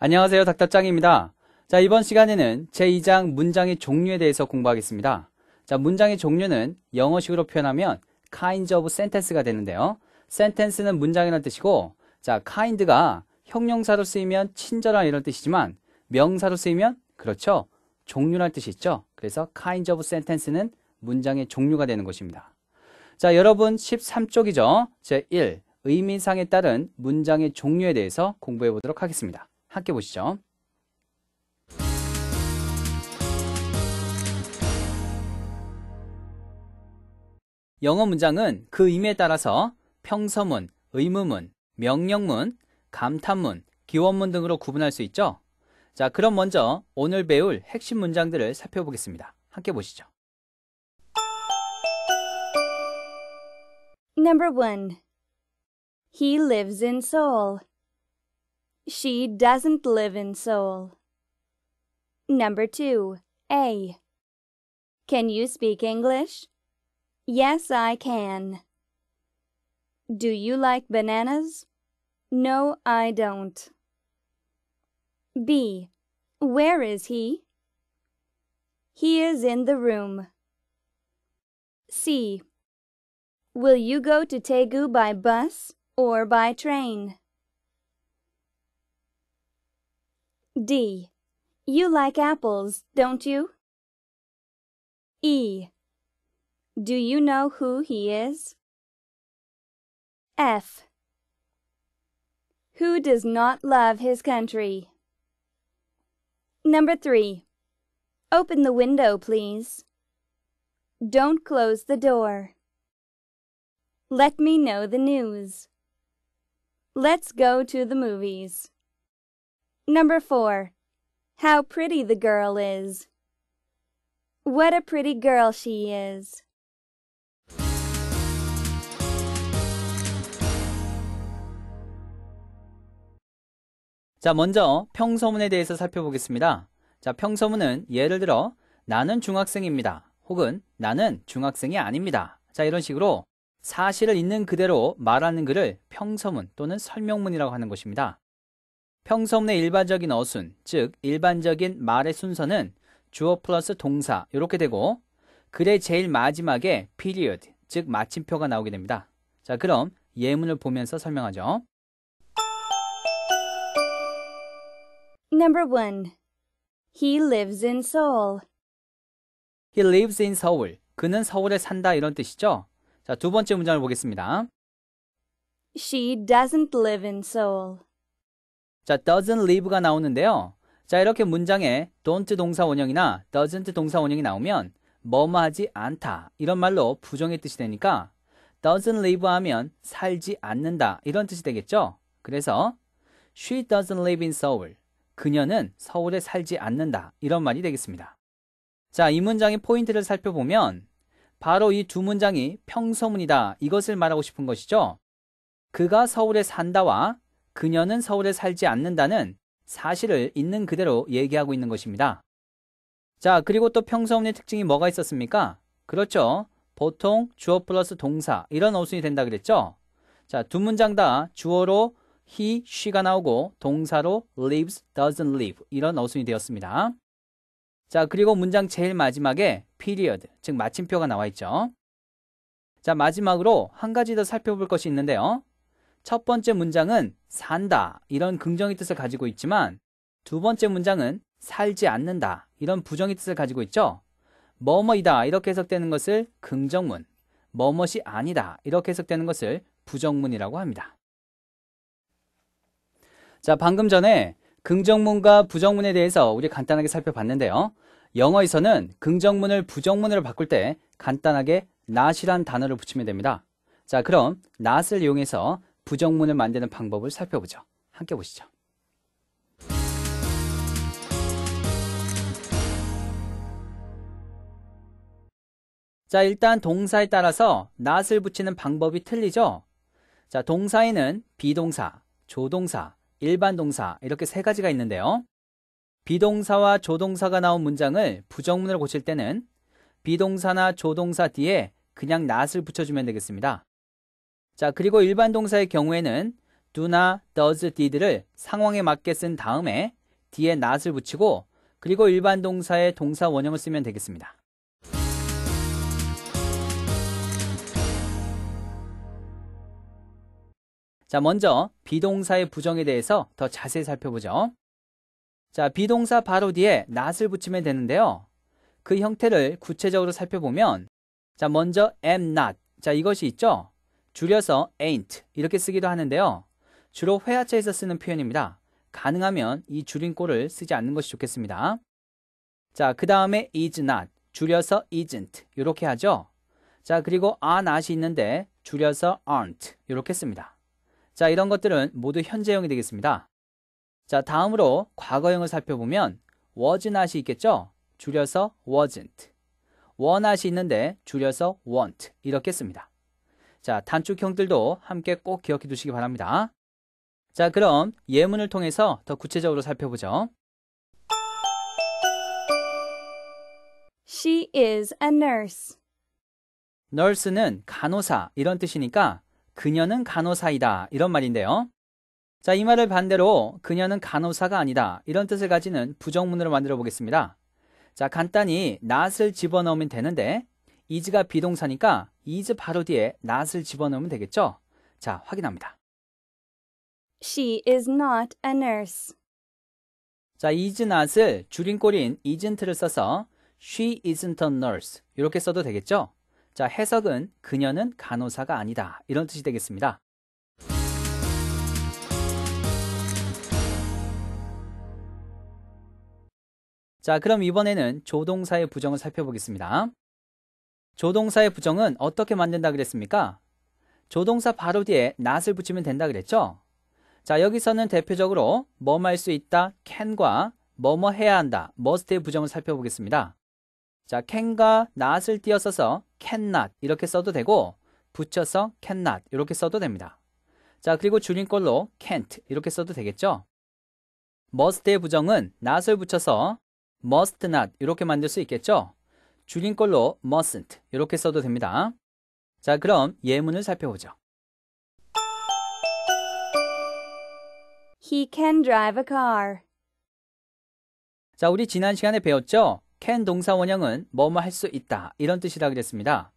안녕하세요. 닥터짱입니다. 자, 이번 시간에는 제2장 문장의 종류에 대해서 공부하겠습니다. 자, 문장의 종류는 영어식으로 표현하면 kind of sentence가 되는데요. sentence는 문장이라는 뜻이고 자, kind가 형용사로 쓰이면 친절한 이런 뜻이지만 명사로 쓰이면 그렇죠. 종류란 뜻이 있죠. 그래서 kind of sentence는 문장의 종류가 되는 것입니다. 자, 여러분 13쪽이죠. 제1 의미상에 따른 문장의 종류에 대해서 공부해 보도록 하겠습니다. 함께 보시죠. 영어 문장은 그 의미에 따라서 평서문, 의문문, 명령문, 감탄문, 기원문 등으로 구분할 수 있죠. 자, 그럼 먼저 오늘 배울 핵심 문장들을 살펴보겠습니다. 함께 보시죠. Number 1. He lives in Seoul. She doesn't live in Seoul. Number 2. A. Can you speak English? Yes, I can. Do you like bananas? No, I don't. B. Where is he? He is in the room. C. Will you go to Taegu by bus or by train? D. You like apples, don't you? E. Do you know who he is? F. Who does not love his country? Number three. Open the window, please. Don't close the door. Let me know the news. Let's go to the movies. Number 4. How pretty the girl is. What a pretty girl she is. 자, 먼저 평서문에 대해서 살펴보겠습니다. 자, 평서문은 예를 들어 나는 중학생입니다. 혹은 나는 중학생이 아닙니다. 자, 이런 식으로 사실을 있는 그대로 말하는 글을 평서문 또는 설명문이라고 하는 것입니다. 평소음의 일반적인 어순, 즉 일반적인 말의 순서는 주어 플러스 동사 이렇게 되고 글의 제일 마지막에 period, 즉 마침표가 나오게 됩니다. 자, 그럼 예문을 보면서 설명하죠. Number 1. He lives in Seoul. He lives in Seoul. 그는 서울에 산다 이런 뜻이죠. 자, 두 번째 문장을 보겠습니다. She doesn't live in Seoul. 자, doesn't live가 나오는데요. 자, 이렇게 문장에 don't 동사 원형이나 doesn't 동사 원형이 나오면 뭐뭐 하지 않다 이런 말로 부정의 뜻이 되니까 doesn't live 하면 살지 않는다 이런 뜻이 되겠죠. 그래서 she doesn't live in Seoul. 그녀는 서울에 살지 않는다 이런 말이 되겠습니다. 자, 이 문장의 포인트를 살펴보면 바로 이 두 문장이 평서문이다 이것을 말하고 싶은 것이죠. 그가 서울에 산다와 그녀는 서울에 살지 않는다는 사실을 있는 그대로 얘기하고 있는 것입니다. 자, 그리고 또평소문의 특징이 뭐가 있었습니까? 그렇죠. 보통 주어 플러스 동사 이런 어순이 된다 그랬죠? 자, 두 문장 다 주어로 he, she가 나오고 동사로 lives, doesn't live 이런 어순이 되었습니다. 자, 그리고 문장 제일 마지막에 period, 즉 마침표가 나와 있죠. 자, 마지막으로 한 가지 더 살펴볼 것이 있는데요. 첫 번째 문장은 산다 이런 긍정의 뜻을 가지고 있지만 두 번째 문장은 살지 않는다 이런 부정의 뜻을 가지고 있죠. 뭐뭐이다 이렇게 해석되는 것을 긍정문, 뭐뭐이 아니다 이렇게 해석되는 것을 부정문이라고 합니다. 자, 방금 전에 긍정문과 부정문에 대해서 우리 간단하게 살펴봤는데요. 영어에서는 긍정문을 부정문으로 바꿀 때 간단하게 not이란 단어를 붙이면 됩니다. 자, 그럼 not을 이용해서 부정문을 만드는 방법을 살펴보죠. 함께 보시죠. 자, 일단 동사에 따라서 not을 붙이는 방법이 틀리죠? 자, 동사에는 비동사, 조동사, 일반 동사 이렇게 세 가지가 있는데요. 비동사와 조동사가 나온 문장을 부정문을 고칠 때는 비동사나 조동사 뒤에 그냥 not을 붙여주면 되겠습니다. 자, 그리고 일반 동사의 경우에는 do나 does, did를 상황에 맞게 쓴 다음에 뒤에 not을 붙이고 그리고 일반 동사의 동사 원형을 쓰면 되겠습니다. 자, 먼저 비동사의 부정에 대해서 더 자세히 살펴보죠. 자, 비동사 바로 뒤에 not을 붙이면 되는데요. 그 형태를 구체적으로 살펴보면 자, 먼저 am not. 자, 이것이 있죠. 줄여서 ain't 이렇게 쓰기도 하는데요. 주로 회화체에서 쓰는 표현입니다. 가능하면 이 줄임꼴을 쓰지 않는 것이 좋겠습니다. 자, 그 다음에 is not, 줄여서 isn't 이렇게 하죠. 자, 그리고 are 아, not이 있는데 줄여서 aren't 이렇게 씁니다. 자, 이런 것들은 모두 현재형이 되겠습니다. 자, 다음으로 과거형을 살펴보면 was not이 있겠죠? 줄여서 wasn't. were not이 있는데 줄여서 won't 이렇게 씁니다. 자, 단축형들도 함께 꼭 기억해 두시기 바랍니다. 자, 그럼 예문을 통해서 더 구체적으로 살펴보죠. She is a nurse. nurse는 간호사 이런 뜻이니까 그녀는 간호사이다 이런 말인데요. 자, 이 말을 반대로 그녀는 간호사가 아니다 이런 뜻을 가지는 부정문으로 만들어 보겠습니다. 자, 간단히 not을 집어넣으면 되는데 is가 비동사니까 is 바로 뒤에 not을 집어넣으면 되겠죠? 자, 확인합니다. She is not a nurse. 자, is not을 줄임꼴인 isn't를 써서 she isn't a nurse 이렇게 써도 되겠죠? 자, 해석은 그녀는 간호사가 아니다 이런 뜻이 되겠습니다. 자, 그럼 이번에는 조동사의 부정을 살펴보겠습니다. 조동사의 부정은 어떻게 만든다 그랬습니까? 조동사 바로 뒤에 not을 붙이면 된다 그랬죠? 자, 여기서는 대표적으로 뭐뭐 할수 있다, can과 뭐뭐 해야 한다, must의 부정을 살펴보겠습니다. 자, can과 not을 띄어써서 cannot 이렇게 써도 되고 붙여서 cannot 이렇게 써도 됩니다. 자, 그리고 줄임꼴로 can't 이렇게 써도 되겠죠? must의 부정은 not을 붙여서 must not 이렇게 만들 수 있겠죠? 줄인 꼴로 mustn't 이렇게 써도 됩니다. 자, 그럼 예문을 살펴보죠. He can drive a car. 자, 우리 지난 시간에 배웠죠? can 동사 원형은 뭐뭐 할 수 있다 이런 뜻이라 그랬습니다.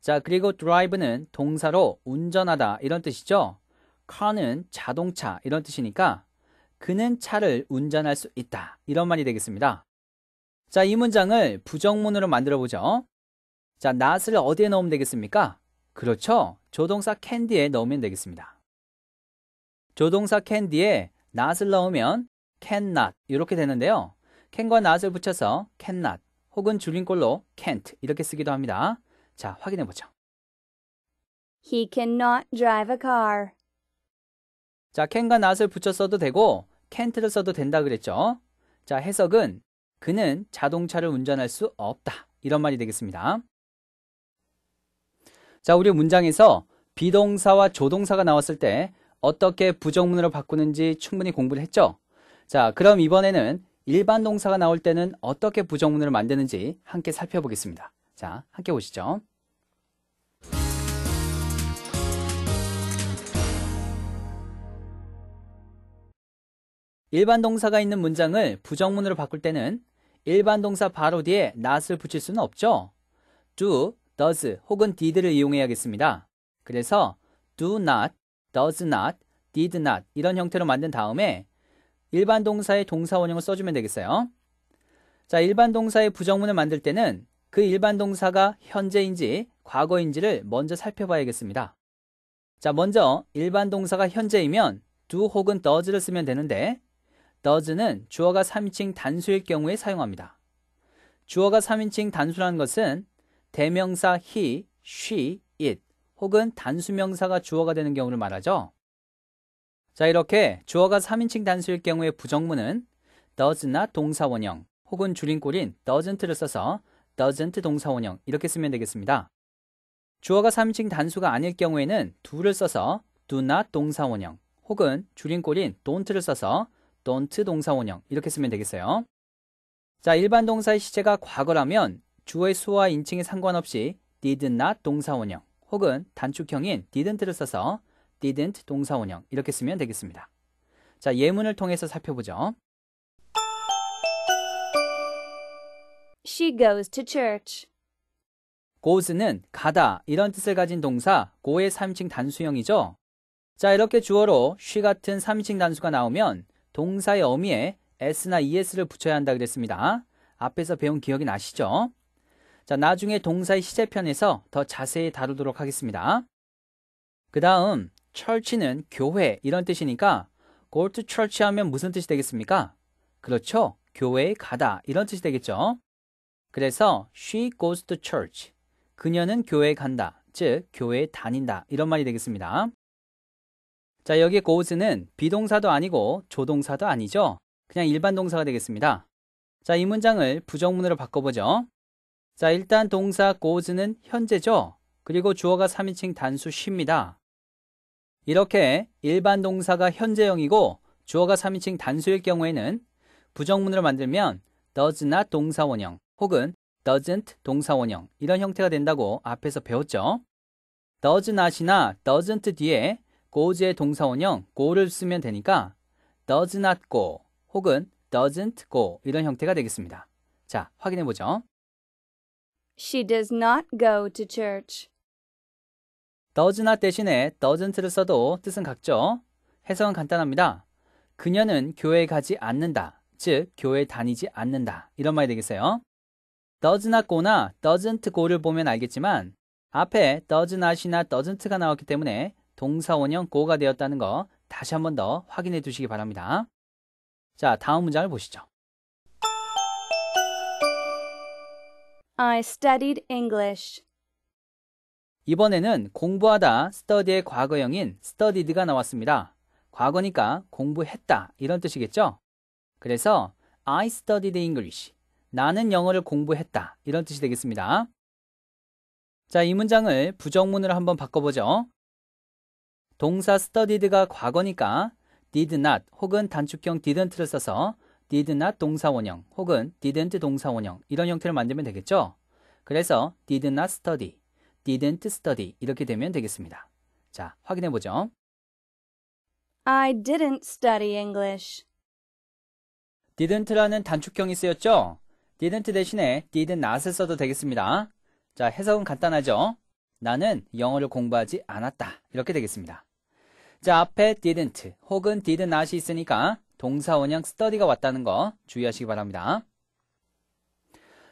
자, 그리고 drive는 동사로 운전하다 이런 뜻이죠. car는 자동차 이런 뜻이니까 그는 차를 운전할 수 있다 이런 말이 되겠습니다. 자, 이 문장을 부정문으로 만들어 보죠. 자, not을 어디에 넣으면 되겠습니까? 그렇죠. 조동사 candy에 넣으면 되겠습니다. 조동사 candy에 not을 넣으면 cannot 이렇게 되는데요. can과 not을 붙여서 cannot 혹은 줄임꼴로 can't 이렇게 쓰기도 합니다. 자, 확인해 보죠. He cannot drive a car. 자, can과 not을 붙여 써도 되고 can't를 써도 된다 그랬죠. 자, 해석은 그는 자동차를 운전할 수 없다. 이런 말이 되겠습니다. 자, 우리 문장에서 비동사와 조동사가 나왔을 때 어떻게 부정문으로 바꾸는지 충분히 공부를 했죠? 자, 그럼 이번에는 일반 동사가 나올 때는 어떻게 부정문으로 만드는지 함께 살펴보겠습니다. 자, 함께 보시죠. 일반 동사가 있는 문장을 부정문으로 바꿀 때는 일반 동사 바로 뒤에 not을 붙일 수는 없죠. do, does 혹은 did를 이용해야겠습니다. 그래서 do not, does not, did not 이런 형태로 만든 다음에 일반 동사의 동사 원형을 써주면 되겠어요. 자, 일반 동사의 부정문을 만들 때는 그 일반 동사가 현재인지 과거인지를 먼저 살펴봐야겠습니다. 자, 먼저 일반 동사가 현재이면 do 혹은 does를 쓰면 되는데 does는 주어가 3인칭 단수일 경우에 사용합니다. 주어가 3인칭 단수라는 것은 대명사 he, she, it 혹은 단수명사가 주어가 되는 경우를 말하죠. 자 이렇게 주어가 3인칭 단수일 경우의 부정문은 does나 동사원형 혹은 줄임꼴인 doesn't를 써서 doesn't 동사원형 이렇게 쓰면 되겠습니다. 주어가 3인칭 단수가 아닐 경우에는 do를 써서 do not 동사원형 혹은 줄임꼴인 don't를 써서 don't 동사 원형 이렇게 쓰면 되겠어요. 자, 일반 동사의 시제가 과거라면 주어의 수와 인칭에 상관없이 did not 동사 원형 혹은 단축형인 didn't를 써서 didn't 동사 원형 이렇게 쓰면 되겠습니다. 자, 예문을 통해서 살펴보죠. She goes to church. goes는 가다 이런 뜻을 가진 동사 go의 3인칭 단수형이죠. 자, 이렇게 주어로 she 같은 3인칭 단수가 나오면 동사의 어미에 s나 es를 붙여야 한다 그랬습니다. 앞에서 배운 기억이 나시죠? 자, 나중에 동사의 시제편에서 더 자세히 다루도록 하겠습니다. 그 다음, 철치는 교회 이런 뜻이니까 go to church 하면 무슨 뜻이 되겠습니까? 그렇죠. 교회에 가다 이런 뜻이 되겠죠. 그래서 she goes to church. 그녀는 교회에 간다. 즉, 교회에 다닌다. 이런 말이 되겠습니다. 자, 여기에 goes는 비동사도 아니고 조동사도 아니죠. 그냥 일반 동사가 되겠습니다. 자, 이 문장을 부정문으로 바꿔보죠. 자, 일단 동사 goes는 현재죠. 그리고 주어가 3인칭 단수 입니다 이렇게 일반 동사가 현재형이고 주어가 3인칭 단수일 경우에는 부정문으로 만들면 does not 동사원형 혹은 doesn't 동사원형 이런 형태가 된다고 앞에서 배웠죠. does not이나 doesn't 뒤에 go지의 동사원형 go를 쓰면 되니까 does not go 혹은 doesn't go 이런 형태가 되겠습니다. 자, 확인해 보죠. She does not go to church. does not 대신에 doesn't를 써도 뜻은 같죠. 해석은 간단합니다. 그녀는 교회에 가지 않는다. 즉, 교회에 다니지 않는다. 이런 말이 되겠어요. does not go나 doesn't go를 보면 알겠지만 앞에 does not이나 doesn't가 나왔기 때문에 동사원형 고가 되었다는 거 다시 한 번 더 확인해 두시기 바랍니다. 자, 다음 문장을 보시죠. I studied English. 이번에는 공부하다 study의 과거형인 studied가 나왔습니다. 과거니까 공부했다 이런 뜻이겠죠? 그래서 I studied English. 나는 영어를 공부했다 이런 뜻이 되겠습니다. 자, 이 문장을 부정문으로 한 번 바꿔보죠. 동사 studied가 과거니까 did not 혹은 단축형 didn't를 써서 did not 동사원형 혹은 didn't 동사원형 이런 형태를 만들면 되겠죠. 그래서 did not study, didn't study 이렇게 되면 되겠습니다. 자, 확인해 보죠. I didn't study English. didn't라는 단축형이 쓰였죠? didn't 대신에 did not을 써도 되겠습니다. 자, 해석은 간단하죠? 나는 영어를 공부하지 않았다. 이렇게 되겠습니다. 자, 앞에 didn't 혹은 did not이 있으니까 동사 원형 study가 왔다는 거 주의하시기 바랍니다.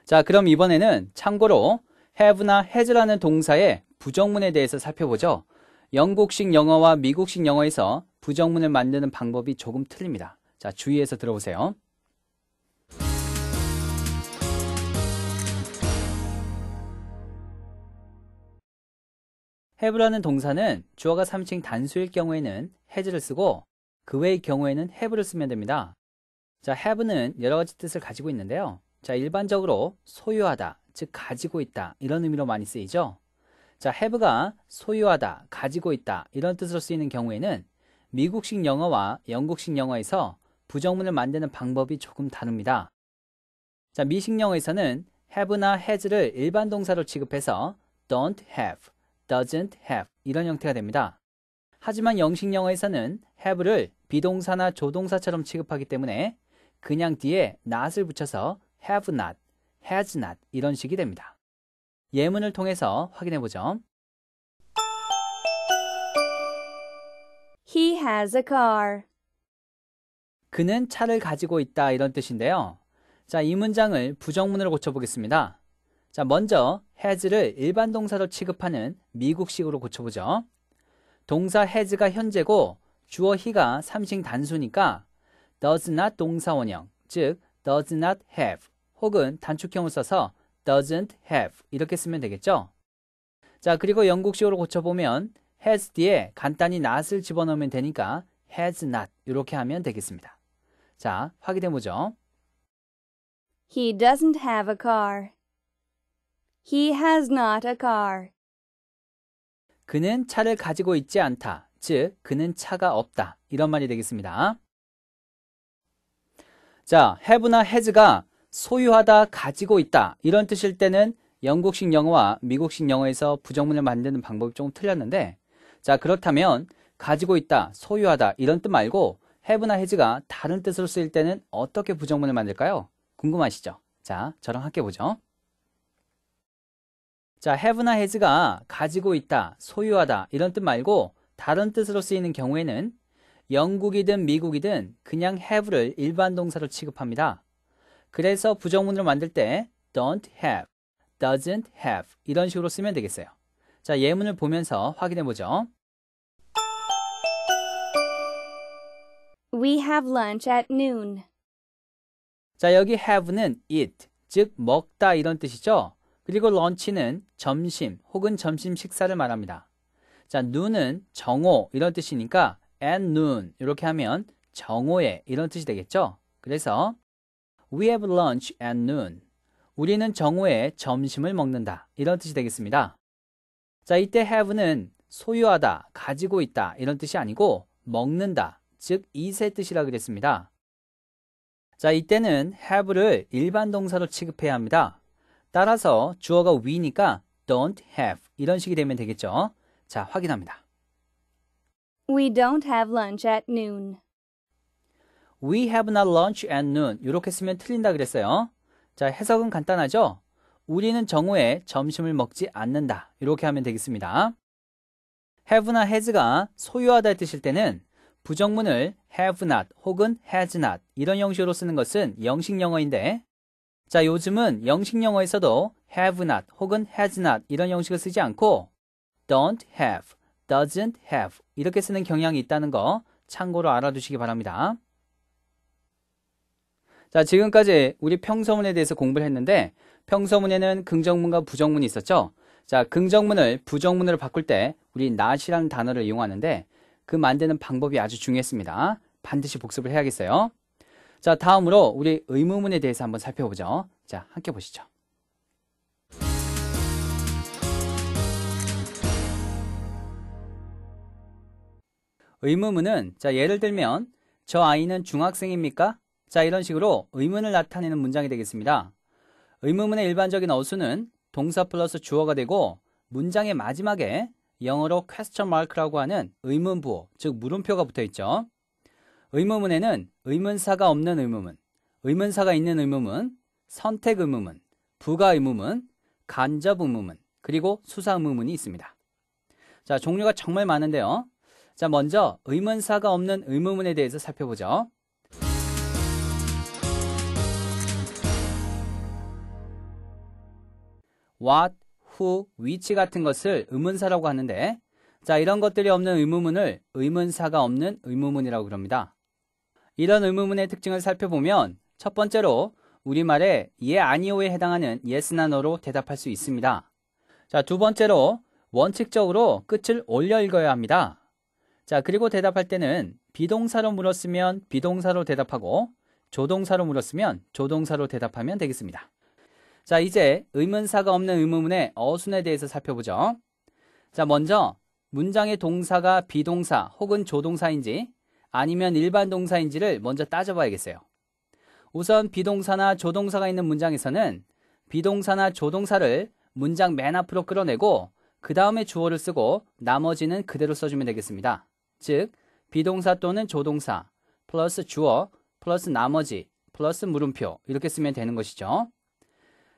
자, 그럼 이번에는 참고로 have나 has라는 동사의 부정문에 대해서 살펴보죠. 영국식 영어와 미국식 영어에서 부정문을 만드는 방법이 조금 틀립니다. 자, 주의해서 들어보세요. have라는 동사는 주어가 3층 단수일 경우에는 has를 쓰고 그 외의 경우에는 have를 쓰면 됩니다. 자, have는 여러 가지 뜻을 가지고 있는데요. 자, 일반적으로 소유하다, 즉 가지고 있다 이런 의미로 많이 쓰이죠. 자, have가 소유하다, 가지고 있다 이런 뜻으로 쓰이는 경우에는 미국식 영어와 영국식 영어에서 부정문을 만드는 방법이 조금 다릅니다. 자, 미식 영어에서는 have나 has를 일반 동사로 취급해서 don't have doesn't have 이런 형태가 됩니다. 하지만 영식 영어에서는 have를 비동사나 조동사처럼 취급하기 때문에 그냥 뒤에 not을 붙여서 have not, has not 이런 식이 됩니다. 예문을 통해서 확인해 보죠. He has a car. 그는 차를 가지고 있다 이런 뜻인데요. 자, 이 문장을 부정문으로 고쳐 보겠습니다. 자, 먼저 has를 일반 동사로 취급하는 미국식으로 고쳐보죠. 동사 has가 현재고 주어 he가 삼식 단수니까 does not 동사원형, 즉 does not have 혹은 단축형을 써서 doesn't have 이렇게 쓰면 되겠죠. 자, 그리고 영국식으로 고쳐보면 has 뒤에 간단히 not을 집어넣으면 되니까 has not 이렇게 하면 되겠습니다. 자, 확인해보죠. He doesn't have a car. He has not a car. 그는 차를 가지고 있지 않다. 즉, 그는 차가 없다. 이런 말이 되겠습니다. 자, have나 has가 소유하다, 가지고 있다. 이런 뜻일 때는 영국식 영어와 미국식 영어에서 부정문을 만드는 방법이 조금 틀렸는데, 자, 그렇다면 가지고 있다, 소유하다 이런 뜻 말고 have나 has가 다른 뜻으로 쓰일 때는 어떻게 부정문을 만들까요? 궁금하시죠? 자, 저랑 함께 보죠. 자, have나 has가 가지고 있다, 소유하다 이런 뜻 말고 다른 뜻으로 쓰이는 경우에는 영국이든 미국이든 그냥 have를 일반 동사로 취급합니다. 그래서 부정문으로 만들 때 don't have, doesn't have 이런 식으로 쓰면 되겠어요. 자, 예문을 보면서 확인해 보죠. We have lunch at noon. 자, 여기 have는 eat, 즉 먹다 이런 뜻이죠. 그리고 lunch는 점심 혹은 점심 식사를 말합니다. 자, 눈은 정오 이런 뜻이니까 at noon 이렇게 하면 정오에 이런 뜻이 되겠죠? 그래서 we have lunch at noon. 우리는 정오에 점심을 먹는다. 이런 뜻이 되겠습니다. 자, 이때 have는 소유하다, 가지고 있다 이런 뜻이 아니고 먹는다, 즉 이세 뜻이라 그랬습니다. 자, 이때는 have를 일반 동사로 취급해야 합니다. 따라서 주어가 we니까 don't have 이런 식이 되면 되겠죠. 자, 확인합니다. We don't have lunch at noon. We have not lunch at noon. 이렇게 쓰면 틀린다 그랬어요. 자, 해석은 간단하죠? 우리는 정오에 점심을 먹지 않는다. 이렇게 하면 되겠습니다. have나 has가 소유하다 뜻일 때는 부정문을 have not 혹은 has not 이런 형식으로 쓰는 것은 영식 영어인데 자, 요즘은 영식 영어에서도 have not 혹은 has not 이런 형식을 쓰지 않고 don't have, doesn't have 이렇게 쓰는 경향이 있다는 거 참고로 알아두시기 바랍니다. 자, 지금까지 우리 평서문에 대해서 공부를 했는데 평서문에는 긍정문과 부정문이 있었죠. 자, 긍정문을 부정문으로 바꿀 때 우리 not이라는 단어를 이용하는데 그 만드는 방법이 아주 중요했습니다. 반드시 복습을 해야겠어요. 자, 다음으로 우리 의무문에 대해서 한번 살펴보죠. 자, 함께 보시죠. 의무문은 자, 예를 들면 저 아이는 중학생입니까? 자, 이런 식으로 의문을 나타내는 문장이 되겠습니다. 의무문의 일반적인 어수는 동사 플러스 주어가 되고 문장의 마지막에 영어로 question mark라고 하는 의문 부호, 즉 물음표가 붙어 있죠. 의문문에는 의문사가 없는 의문문, 의문사가 있는 의문문, 선택 의문문, 부가 의문문, 간접 의문문, 그리고 수사 의문문이 있습니다. 자, 종류가 정말 많은데요. 자, 먼저 의문사가 없는 의문문에 대해서 살펴보죠. w 후, 위치 같은 것을 의문사라고 하는데 자, 이런 것들이 없는 의문문을 의문사가 없는 의문문이라고 그럽니다. 이런 의문문의 특징을 살펴보면 첫 번째로 우리말에 예 아니오에 해당하는 예스나 노로 대답할 수 있습니다. 자, 두 번째로 원칙적으로 끝을 올려 읽어야 합니다. 자, 그리고 대답할 때는 비동사로 물었으면 비동사로 대답하고 조동사로 물었으면 조동사로 대답하면 되겠습니다. 자, 이제 의문사가 없는 의문문의 어순에 대해서 살펴보죠. 자, 먼저 문장의 동사가 비동사 혹은 조동사인지 아니면 일반 동사인지를 먼저 따져봐야겠어요. 우선 비동사나 조동사가 있는 문장에서는 비동사나 조동사를 문장 맨 앞으로 끌어내고 그 다음에 주어를 쓰고 나머지는 그대로 써주면 되겠습니다. 즉, 비동사 또는 조동사 플러스 주어 플러스 나머지 플러스 물음표 이렇게 쓰면 되는 것이죠.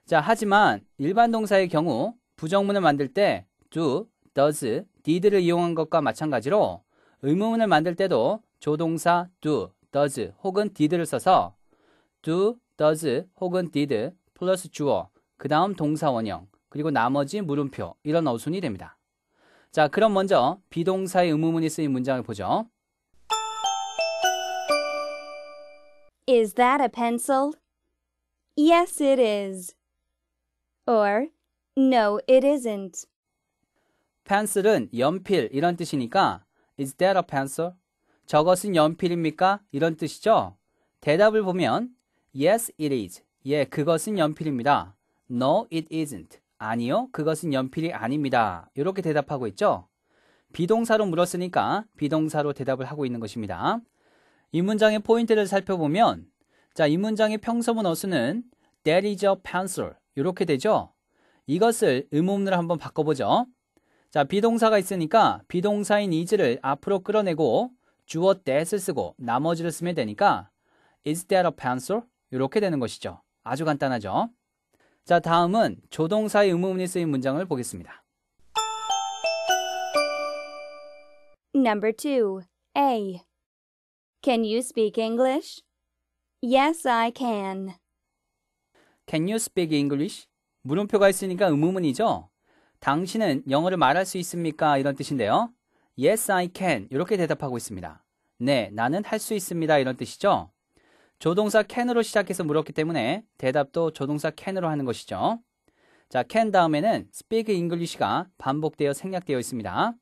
자, 하지만 일반 동사의 경우 부정문을 만들 때 do, does, did를 이용한 것과 마찬가지로 의문문을 만들 때도 조동사 do, does 혹은 did를 써서 do, does 혹은 did 플러스 주어, 그 다음 동사 원형, 그리고 나머지 물음표 이런 어순이 됩니다. 자, 그럼 먼저 비동사의 의무문이 쓰인 문장을 보죠. Is that a pencil? Yes, it is. Or no, it isn't. p e 은 연필 이런 뜻이니까 is that a pencil? 저것은 연필입니까? 이런 뜻이죠. 대답을 보면 Yes, it is. 예, 그것은 연필입니다. No, it isn't. 아니요, 그것은 연필이 아닙니다. 이렇게 대답하고 있죠. 비동사로 물었으니까 비동사로 대답을 하고 있는 것입니다. 이 문장의 포인트를 살펴보면 자, 이 문장의 평소문 어수는 That is a pencil. 이렇게 되죠. 이것을 음음으로 한번 바꿔보죠. 자, 비동사가 있으니까 비동사인 is를 앞으로 끌어내고 주어 that을 쓰고 나머지를 쓰면 되니까 is that a pencil? 이렇게 되는 것이죠. 아주 간단하죠. 자, 다음은 조동사의 의무문이 쓰인 문장을 보겠습니다. Number 2. A. Can you speak English? Yes, I can. Can you speak English? 물음표가 있으니까 의무문이죠 당신은 영어를 말할 수 있습니까? 이런 뜻인데요. Yes, I can. 이렇게 대답하고 있습니다. 네, 나는 할 수 있습니다. 이런 뜻이죠. 조동사 can으로 시작해서 물었기 때문에 대답도 조동사 can으로 하는 것이죠. 자, can 다음에는 speak English가 반복되어 생략되어 있습니다.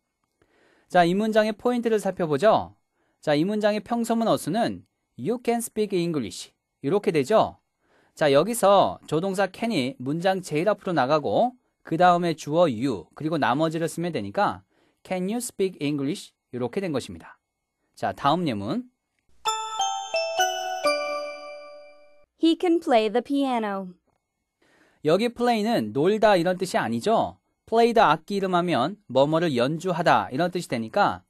자, 이 문장의 포인트를 살펴보죠. 자, 이 문장의 평소문 어수는 you can speak English. 이렇게 되죠. 자, 여기서 조동사 can이 문장 제일 앞으로 나가고 그 다음에 주어 you 그리고 나머지를 쓰면 되니까 Can you speak English? 이렇게 된 것입니다. 자, 다음 예문. He can play the piano. 여기 play는 놀다 이런 뜻이 아니죠. play다 악기 이름 하면 뭐뭐를 연주하다 이런 뜻이 되니까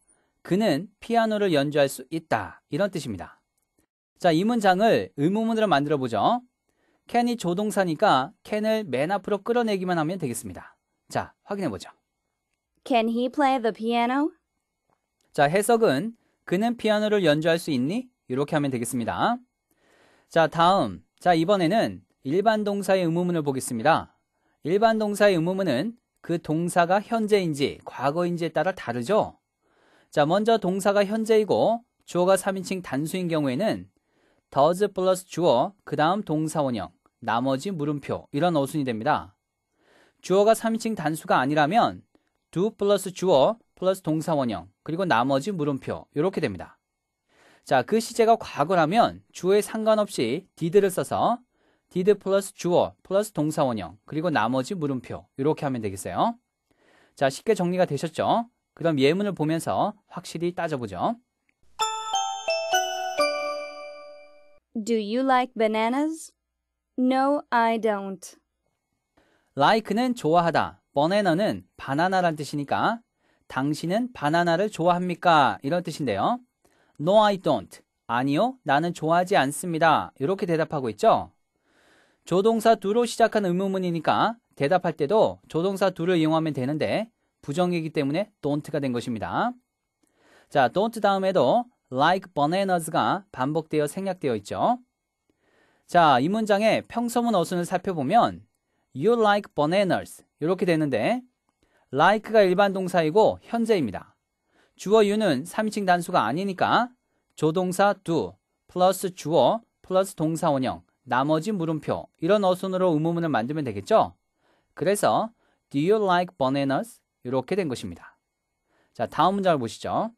그는 피아노를 연주할 수 있다 이런 뜻입니다. 자, 이 문장을 의문문으로 만들어 보죠. can이 조동사니까 can을 맨 앞으로 끌어내기만 하면 되겠습니다. 자, 확인해 보죠. Can he play the piano? 자, 해석은 그는 피아노를 연주할 수 있니? 이렇게 하면 되겠습니다. 자, 다음. 자, 이번에는 일반 동사의 의무문을 보겠습니다. 일반 동사의 의무문은 그 동사가 현재인지 과거인지에 따라 다르죠? 자, 먼저 동사가 현재이고 주어가 3인칭 단수인 경우에는 does 플러스 주어, 그 다음 동사원형, 나머지 물음표 이런 어순이 됩니다. 주어가 3인칭 단수가 아니라면 do 플러스 주어 플러스 동사원형 그리고 나머지 물음표 이렇게 됩니다. 자, 그 시제가 과거라면 주어에 상관없이 did를 써서 did 플러스 주어 플러스 동사원형 그리고 나머지 물음표 이렇게 하면 되겠어요. 자, 쉽게 정리가 되셨죠? 그럼 예문을 보면서 확실히 따져보죠. Do you like bananas? No, I don't. like는 좋아하다, 버네너는 바나나란 뜻이니까 당신은 바나나를 좋아합니까? 이런 뜻인데요. No, I don't. 아니요, 나는 좋아하지 않습니다. 이렇게 대답하고 있죠. 조동사 두로 시작한 의문문이니까 대답할 때도 조동사 두를 이용하면 되는데 부정이기 때문에 don't가 된 것입니다. 자, don't 다음에도 like bananas가 반복되어 생략되어 있죠. 자, 이 문장의 평서문 어순을 살펴보면 You like bananas. 이렇게 되는데 like가 일반 동사이고 현재입니다. 주어 you는 3인칭 단수가 아니니까 조동사 do 플러스 주어 플러스 동사 원형 나머지 물음표 이런 어순으로 의문문을 만들면 되겠죠? 그래서 do you like bananas? 이렇게 된 것입니다. 자, 다음 문장을 보시죠.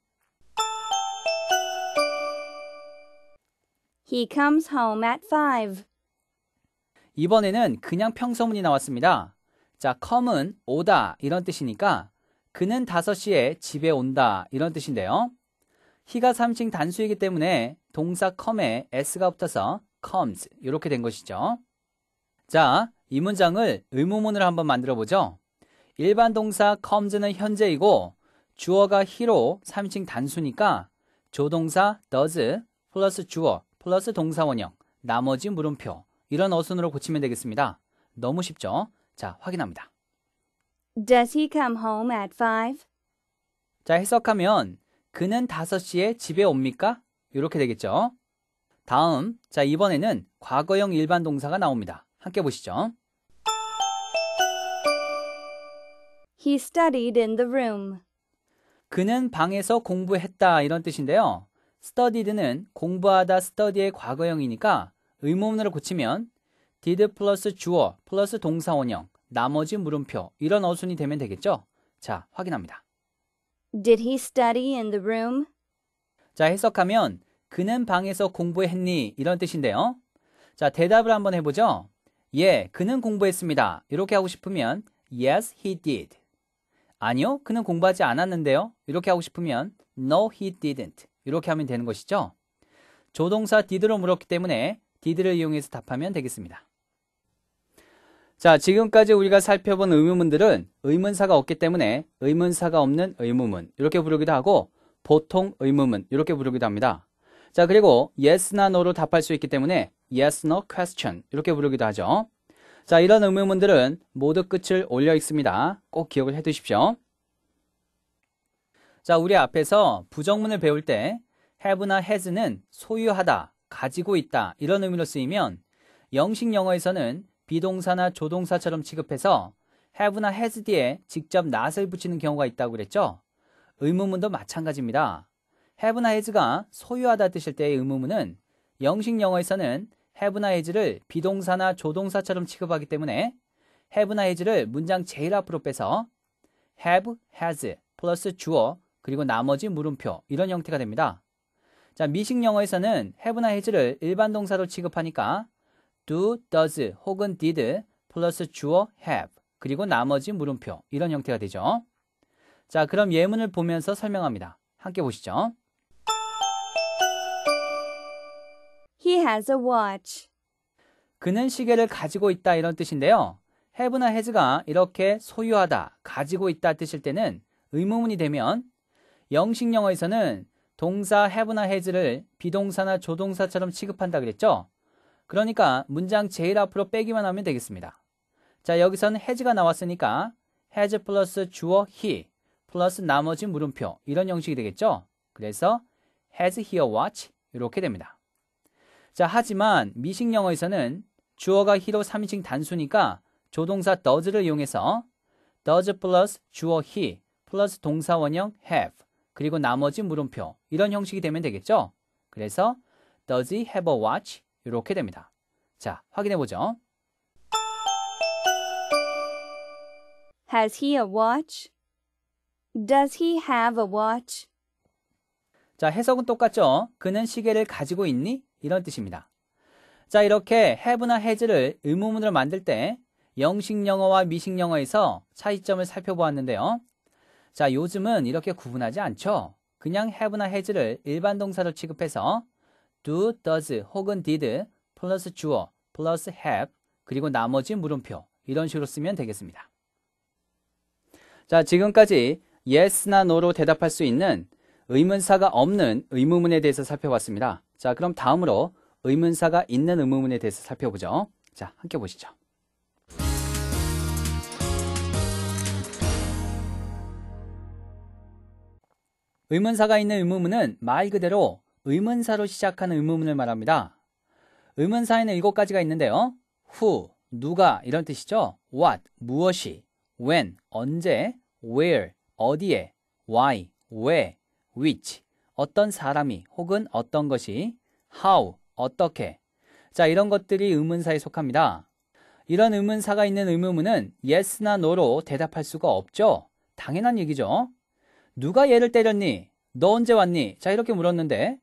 He comes home at 5. 이번에는 그냥 평소문이 나왔습니다. 자, come은 오다 이런 뜻이니까 그는 5시에 집에 온다 이런 뜻인데요. h 가 3층 단수이기 때문에 동사 come에 s가 붙어서 comes 이렇게 된 것이죠. 자, 이 문장을 의문문으로 한번 만들어 보죠. 일반 동사 comes는 현재이고 주어가 he로 3층 단수니까 조동사 does 플러스 주어 플러스 동사원형 나머지 물음표 이런 어순으로 고치면 되겠습니다. 너무 쉽죠? 자, 확인합니다. Does he come home at 5? 자, 해석하면 그는 5시에 집에 옵니까? 이렇게 되겠죠. 다음, 자, 이번에는 과거형 일반 동사가 나옵니다. 함께 보시죠. He studied in the room. 그는 방에서 공부했다 이런 뜻인데요. studied는 공부하다 study의 과거형이니까 의문문으로 고치면 did 플러스 주어 플러스 동사원형 나머지 물음표 이런 어순이 되면 되겠죠? 자, 확인합니다. Did he study in the room? 자, 해석하면 그는 방에서 공부했니? 이런 뜻인데요. 자, 대답을 한번 해보죠. 예, 그는 공부했습니다. 이렇게 하고 싶으면 Yes, he did. 아니요, 그는 공부하지 않았는데요. 이렇게 하고 싶으면 No, he didn't. 이렇게 하면 되는 것이죠. 조동사 did로 물었기 때문에 디드를 이용해서 답하면 되겠습니다. 자, 지금까지 우리가 살펴본 의문문들은 의문사가 없기 때문에 의문사가 없는 의문문 이렇게 부르기도 하고 보통 의문문 이렇게 부르기도 합니다. 자, 그리고 yes나 no로 답할 수 있기 때문에 yes, no question 이렇게 부르기도 하죠. 자, 이런 의문문들은 모두 끝을 올려 있습니다. 꼭 기억을 해 두십시오. 자, 우리 앞에서 부정문을 배울 때 have나 has는 소유하다, 가지고 있다 이런 의미로 쓰이면 영식 영어에서는 비동사나 조동사처럼 취급해서 have나 has 뒤에 직접 not을 붙이는 경우가 있다고 그랬죠. 의무문도 마찬가지입니다. have나 has가 소유하다 뜻일 때의 의문문은 영식 영어에서는 have나 has를 비동사나 조동사처럼 취급하기 때문에 have나 has를 문장 제일 앞으로 빼서 have, has 플러스 주어 그리고 나머지 물음표 이런 형태가 됩니다. 자, 미식 영어에서는 have나 has를 일반 동사로 취급하니까 do, does 혹은 did 플러스 주어 have 그리고 나머지 물음표 이런 형태가 되죠. 자, 그럼 예문을 보면서 설명합니다. 함께 보시죠. He has a watch. 그는 시계를 가지고 있다 이런 뜻인데요. have나 has가 이렇게 소유하다, 가지고 있다 뜻일 때는 의문문이 되면 영식 영어에서는 동사 have나 has를 비동사나 조동사처럼 취급한다 그랬죠? 그러니까 문장 제일 앞으로 빼기만 하면 되겠습니다. 자, 여기서는 has가 나왔으니까 has 플러스 주어 he 플러스 나머지 물음표 이런 형식이 되겠죠? 그래서 has h e r watch 이렇게 됩니다. 자, 하지만 미식 영어에서는 주어가 he로 3인칭 단수니까 조동사 does를 이용해서 does 플러스 주어 he 플러스 동사 원형 have 그리고 나머지 물음표 이런 형식이 되면 되겠죠? 그래서 does he have a watch? 이렇게 됩니다. 자, 확인해 보죠. Has he a watch? Does he have a watch? 자, 해석은 똑같죠? 그는 시계를 가지고 있니? 이런 뜻입니다. 자, 이렇게 have나 has를 의문문으로 만들 때 영식 영어와 미식 영어에서 차이점을 살펴보았는데요. 자, 요즘은 이렇게 구분하지 않죠? 그냥 have나 has를 일반 동사로 취급해서 do, does 혹은 did plus 주어 plus have 그리고 나머지 물음표 이런 식으로 쓰면 되겠습니다. 자, 지금까지 yes나 no로 대답할 수 있는 의문사가 없는 의문문에 대해서 살펴봤습니다. 자, 그럼 다음으로 의문사가 있는 의문문에 대해서 살펴보죠. 자, 함께 보시죠. 의문사가 있는 의문문은 말 그대로 의문사로 시작하는 의문문을 말합니다. 의문사에는 일곱 가지가 있는데요. who, 누가 이런 뜻이죠. what, 무엇이, when, 언제, where, 어디에, why, 왜, which, 어떤 사람이 혹은 어떤 것이, how, 어떻게. 자, 이런 것들이 의문사에 속합니다. 이런 의문사가 있는 의문문은 yes나 no로 대답할 수가 없죠. 당연한 얘기죠. 누가 얘를 때렸니? 너 언제 왔니? 자, 이렇게 물었는데,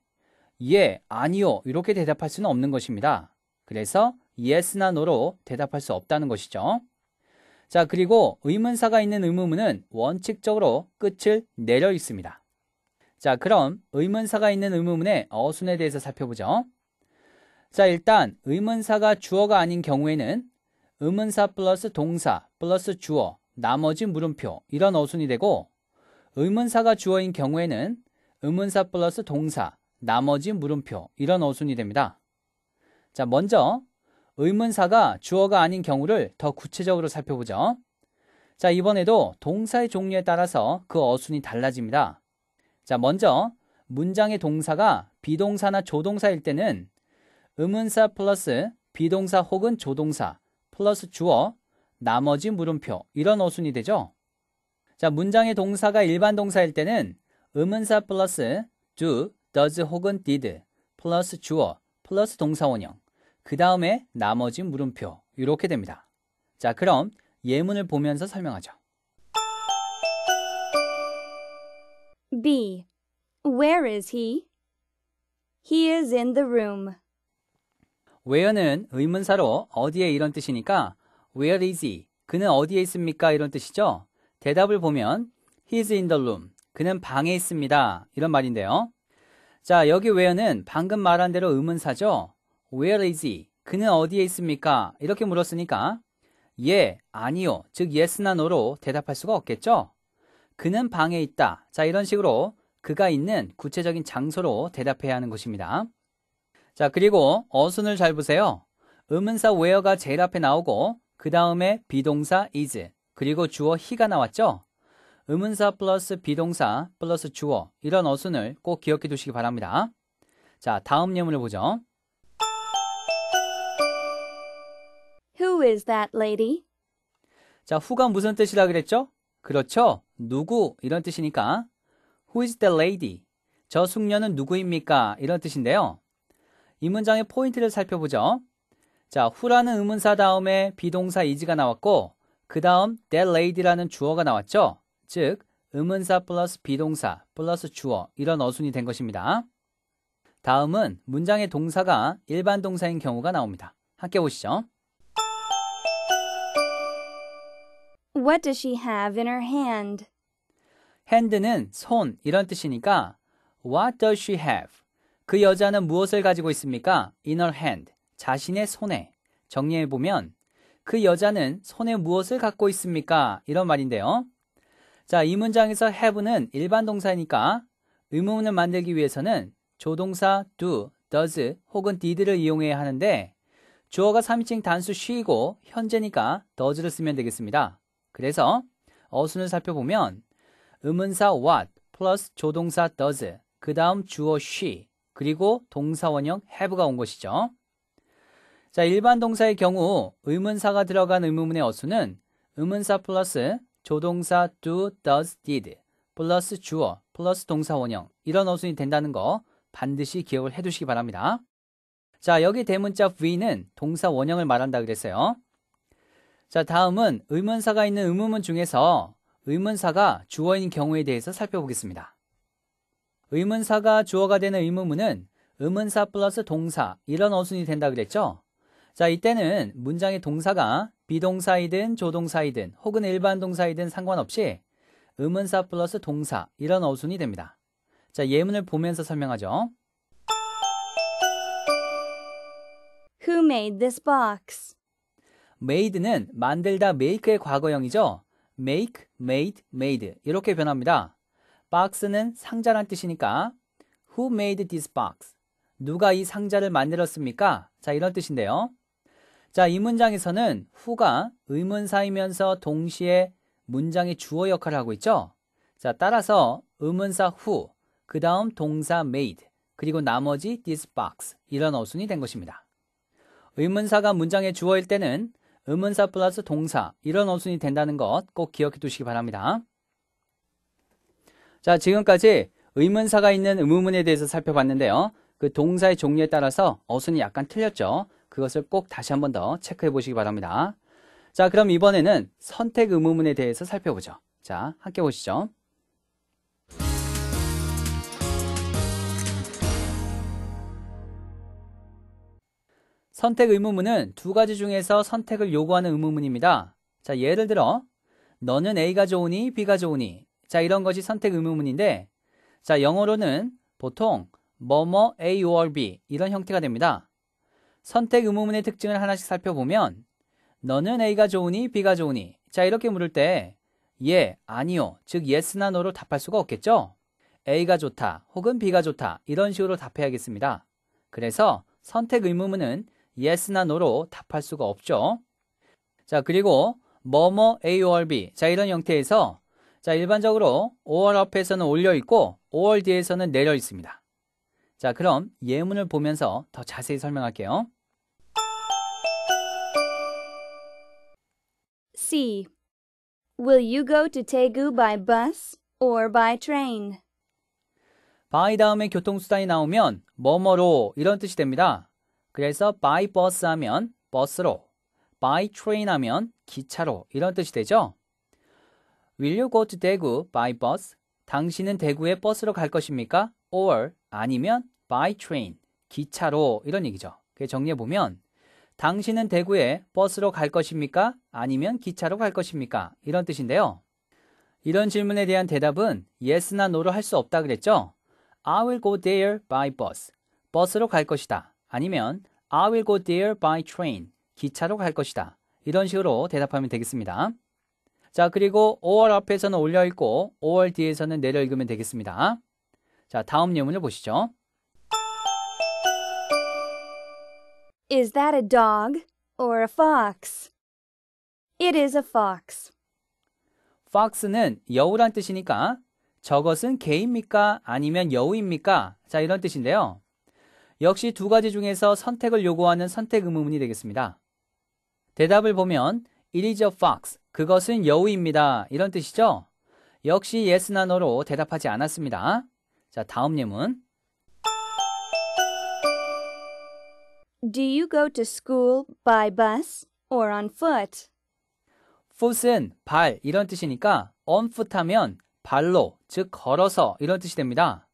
예, 아니요. 이렇게 대답할 수는 없는 것입니다. 그래서 yes나 no로 대답할 수 없다는 것이죠. 자, 그리고 의문사가 있는 의문문은 원칙적으로 끝을 내려 있습니다. 자, 그럼 의문사가 있는 의문문의 어순에 대해서 살펴보죠. 자, 일단 의문사가 주어가 아닌 경우에는 의문사 플러스 동사 플러스 주어 나머지 물음표 이런 어순이 되고 의문사가 주어인 경우에는 의문사 플러스 동사, 나머지 물음표 이런 어순이 됩니다. 자, 먼저 의문사가 주어가 아닌 경우를 더 구체적으로 살펴보죠. 자, 이번에도 동사의 종류에 따라서 그 어순이 달라집니다. 자, 먼저 문장의 동사가 비동사나 조동사일 때는 의문사 플러스 비동사 혹은 조동사 플러스 주어 나머지 물음표 이런 어순이 되죠. 자, 문장의 동사가 일반 동사일 때는 음문사 플러스 do, does 혹은 did 플러스 주어 플러스 동사원형 그 다음에 나머지 물음표 이렇게 됩니다. 자, 그럼 예문을 보면서 설명하죠. B. Where is he? He is in the room. Where는 의문사로 어디에 이런 뜻이니까 where is he? 그는 어디에 있습니까? 이런 뜻이죠. 대답을 보면 He's in the room. 그는 방에 있습니다. 이런 말인데요. 자, 여기 where는 방금 말한 대로 의문사죠. Where is he? 그는 어디에 있습니까? 이렇게 물었으니까 예, 아니요, 즉 yes나 no로 대답할 수가 없겠죠. 그는 방에 있다. 자, 이런 식으로 그가 있는 구체적인 장소로 대답해야 하는 것입니다. 자, 그리고 어순을 잘 보세요. 의문사 where가 제일 앞에 나오고 그 다음에 비동사 is, 그리고 주어 히가 나왔죠? 의문사 플러스 비동사 플러스 주어 이런 어순을 꼭 기억해 두시기 바랍니다. 자, 다음 예문을 보죠. Who is that lady? 자, who가 무슨 뜻이라 그랬죠? 그렇죠. 누구 이런 뜻이니까 Who is t h a lady? 저 숙녀는 누구입니까? 이런 뜻인데요. 이 문장의 포인트를 살펴보죠. 자, who라는 의문사 다음에 비동사 is가 나왔고 그 다음 that lady라는 주어가 나왔죠. 즉 의문사 플러스 비동사 플러스 주어 이런 어순이 된 것입니다. 다음은 문장의 동사가 일반 동사인 경우가 나옵니다. 함께 보시죠. What does she have in her hand? hand는 손 이런 뜻이니까 What does she have? 그 여자는 무엇을 가지고 있습니까? in her hand 자신의 손에 정리해 보면 그 여자는 손에 무엇을 갖고 있습니까? 이런 말인데요. 자, 이 문장에서 have는 일반 동사니까 의문문을 만들기 위해서는 조동사 do, does 혹은 did를 이용해야 하는데 주어가 3인칭 단수 she이고 현재니까 does를 쓰면 되겠습니다. 그래서 어순을 살펴보면 의문사 what 플러스 조동사 does 그 다음 주어 she 그리고 동사원형 have가 온 것이죠. 자, 일반 동사의 경우 의문사가 들어간 의문문의 어수는 의문사 플러스 조동사 do, does, did 플러스 주어 플러스 동사 원형 이런 어순이 된다는 거 반드시 기억을 해두시기 바랍니다. 자, 여기 대문자 v는 동사 원형을 말한다 그랬어요. 자, 다음은 의문사가 있는 의문문 중에서 의문사가 주어인 경우에 대해서 살펴보겠습니다. 의문사가 주어가 되는 의문문은 의문사 플러스 동사 이런 어순이 된다 그랬죠? 자, 이때는 문장의 동사가 비동사이든 조동사이든 혹은 일반 동사이든 상관없이 의문사 플러스 동사 이런 어순이 됩니다. 자, 예문을 보면서 설명하죠. Who made this box? made는 만들다 make의 과거형이죠. make, made, made 이렇게 변합니다. 박스는 상자란 뜻이니까 who made this box? 누가 이 상자를 만들었습니까? 자, 이런 뜻인데요. 자, 이 문장에서는 후가 의문사이면서 동시에 문장의 주어 역할을 하고 있죠. 자, 따라서 의문사 후, 그 다음 동사 made, 그리고 나머지 this box 이런 어순이 된 것입니다. 의문사가 문장의 주어일 때는 의문사 플러스 동사 이런 어순이 된다는 것 꼭 기억해 두시기 바랍니다. 자, 지금까지 의문사가 있는 의문문에 대해서 살펴봤는데요. 그 동사의 종류에 따라서 어순이 약간 틀렸죠. 그것을 꼭 다시 한 번 더 체크해 보시기 바랍니다. 자, 그럼 이번에는 선택 의무문에 대해서 살펴보죠. 자, 함께 보시죠. 선택 의무문은 두 가지 중에서 선택을 요구하는 의무문입니다. 자, 예를 들어 너는 A가 좋으니 B가 좋으니 자, 이런 것이 선택 의무문인데 자, 영어로는 보통 뭐뭐 A or B 이런 형태가 됩니다. 선택 의무문의 특징을 하나씩 살펴보면 너는 A가 좋으니 B가 좋으니 자 이렇게 물을 때 예, 아니요 즉 yes나 no로 답할 수가 없겠죠? A가 좋다 혹은 B가 좋다 이런 식으로 답해야겠습니다. 그래서 선택 의무문은 yes나 no로 답할 수가 없죠. 자 그리고 뭐뭐 A or B 자 이런 형태에서 자 일반적으로 or 앞에서는 올려 있고 or 뒤에서는 내려 있습니다. 자 그럼 예문을 보면서 더 자세히 설명할게요. C. Will you go to Daegu by bus or by train? by 다음에 교통수단이 나오면 뭐뭐로 이런 뜻이 됩니다. 그래서 by bus 하면 버스로, by train 하면 기차로 이런 뜻이 되죠. Will you go to 대구 by bus? 당신은 대구에 버스로 갈 것입니까? or 아니면 by train, 기차로 이런 얘기죠. 정리해 보면 당신은 대구에 버스로 갈 것입니까? 아니면 기차로 갈 것입니까? 이런 뜻인데요. 이런 질문에 대한 대답은 yes나 no로 할 수 없다 그랬죠? I will go there by bus. 버스로 갈 것이다. 아니면 I will go there by train. 기차로 갈 것이다. 이런 식으로 대답하면 되겠습니다. 자, 그리고 5월 앞에서는 올려 읽고 5월 뒤에서는 내려 읽으면 되겠습니다. 자, 다음 예문을 보시죠. Is that a dog or a fox? It is a fox. fox는 여우란 뜻이니까 저것은 개입니까? 아니면 여우입니까? 자, 이런 뜻인데요. 역시 두 가지 중에서 선택을 요구하는 선택 의문문이 되겠습니다. 대답을 보면 It is a fox. 그것은 여우입니다. 이런 뜻이죠. 역시 yes, 나노로 대답하지 않았습니다. 자, 다음 예문. Do you go to school by bus or on foot? foot은 발 이런 뜻이니까 on foot 하면 발로 즉 걸어서 이런 뜻이 됩니다.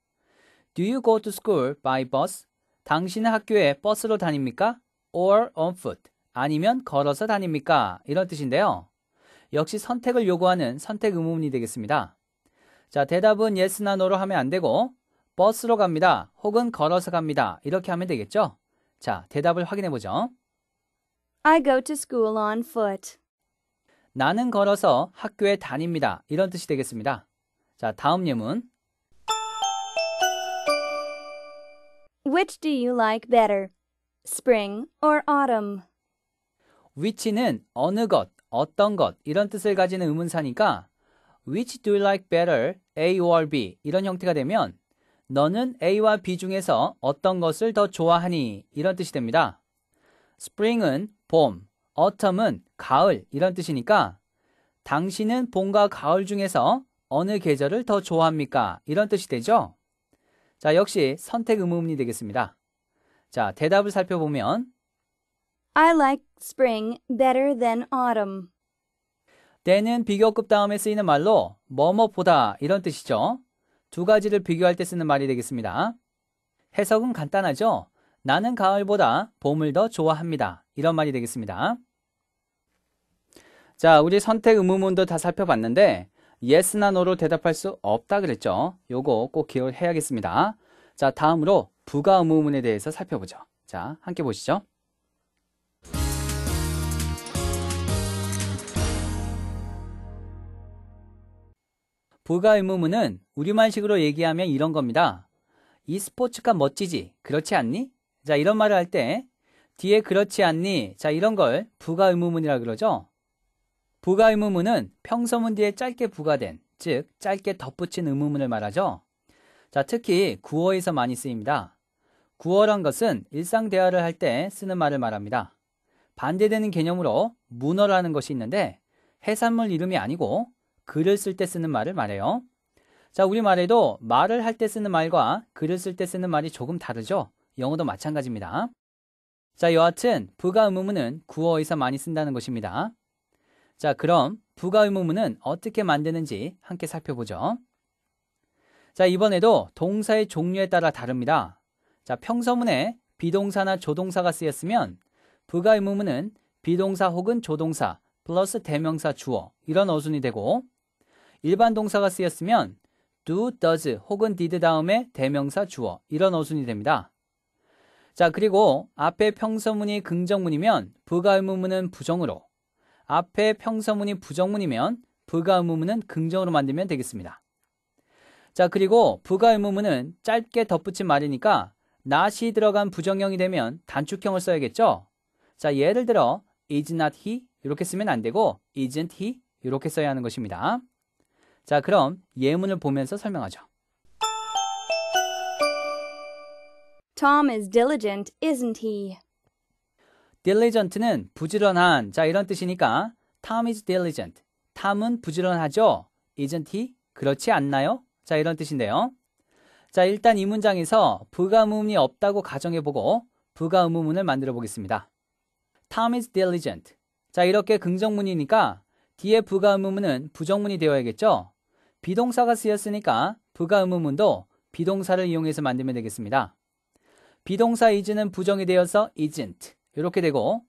Do you go to school by bus? 당신은 학교에 버스로 다닙니까? or on foot 아니면 걸어서 다닙니까? 이런 뜻인데요. 역시 선택을 요구하는 선택 의문이 되겠습니다. 자, 대답은 yes나 no로 하면 안 되고 버스로 갑니다. 혹은 걸어서 갑니다. 이렇게 하면 되겠죠? 자, 대답을 확인해 보죠. I go to school on foot. 나는 걸어서 학교에 다닙니다. 이런 뜻이 되겠습니다. 자, 다음 예문. Which do you like better? Spring or autumn? which는 어느 것, 어떤 것 이런 뜻을 가지는 의문사니까 which do you like better, A or B 이런 형태가 되면 너는 A와 B 중에서 어떤 것을 더 좋아하니? 이런 뜻이 됩니다. spring은 봄, autumn은 가을 이런 뜻이니까 당신은 봄과 가을 중에서 어느 계절을 더 좋아합니까? 이런 뜻이 되죠. 자, 역시 선택 의문이 되겠습니다. 자, 대답을 살펴보면 I like spring better than autumn. 때는 비교급 다음에 쓰이는 말로 뭐뭐보다 이런 뜻이죠. 두 가지를 비교할 때 쓰는 말이 되겠습니다. 해석은 간단하죠? 나는 가을보다 봄을 더 좋아합니다. 이런 말이 되겠습니다. 자, 우리 선택 의무문도 다 살펴봤는데 yes나 no로 대답할 수 없다 그랬죠? 요거 꼭 기억해야겠습니다. 자, 다음으로 부가 의무문에 대해서 살펴보죠. 자, 함께 보시죠. 부가 의무문은 우리말식으로 얘기하면 이런 겁니다. 이스포츠가 멋지지? 그렇지 않니? 자, 이런 말을 할 때 뒤에 그렇지 않니? 자, 이런 걸 부가 의무문이라 그러죠. 부가 의무문은 평서문 뒤에 짧게 부가된, 즉 짧게 덧붙인 의무문을 말하죠. 자, 특히 구어에서 많이 쓰입니다. 구어란 것은 일상 대화를 할 때 쓰는 말을 말합니다. 반대되는 개념으로 문어라는 것이 있는데 해산물 이름이 아니고 글을 쓸 때 쓰는 말을 말해요. 자, 우리말에도 말을 할 때 쓰는 말과 글을 쓸 때 쓰는 말이 조금 다르죠? 영어도 마찬가지입니다. 자, 여하튼 부가 의무문은 구어에서 많이 쓴다는 것입니다. 자, 그럼 부가 의무문은 어떻게 만드는지 함께 살펴보죠. 자, 이번에도 동사의 종류에 따라 다릅니다. 자, 평서문에 비동사나 조동사가 쓰였으면 부가 의무문은 비동사 혹은 조동사 플러스 대명사 주어 이런 어순이 되고 일반 동사가 쓰였으면 do, does 혹은 did 다음에 대명사 주어 이런 어순이 됩니다. 자, 그리고 앞에 평서문이 긍정문이면 부가 의문문은 부정으로 앞에 평서문이 부정문이면 부가 의문문은 긍정으로 만들면 되겠습니다. 자, 그리고 부가 의문문은 짧게 덧붙인 말이니까 not이 들어간 부정형이 되면 단축형을 써야겠죠? 자, 예를 들어 is not he 이렇게 쓰면 안 되고 isn't he 이렇게 써야 하는 것입니다. 자, 그럼 예문을 보면서 설명하죠. Tom is diligent, isn't he? diligent는 부지런한 자 이런 뜻이니까 Tom is diligent. 탐은 부지런하죠. isn't he? 그렇지 않나요? 자 이런 뜻인데요. 자 일단 이 문장에서 부가 의문이 없다고 가정해보고 부가 의문을 만들어 보겠습니다. Tom is diligent. 자 이렇게 긍정문이니까 뒤에 부가 의문은 부정문이 되어야겠죠. 비동사가 쓰였으니까 부가 의문문도 비동사를 이용해서 만들면 되겠습니다. 비동사 is는 부정이 되어서 isn't 이렇게 되고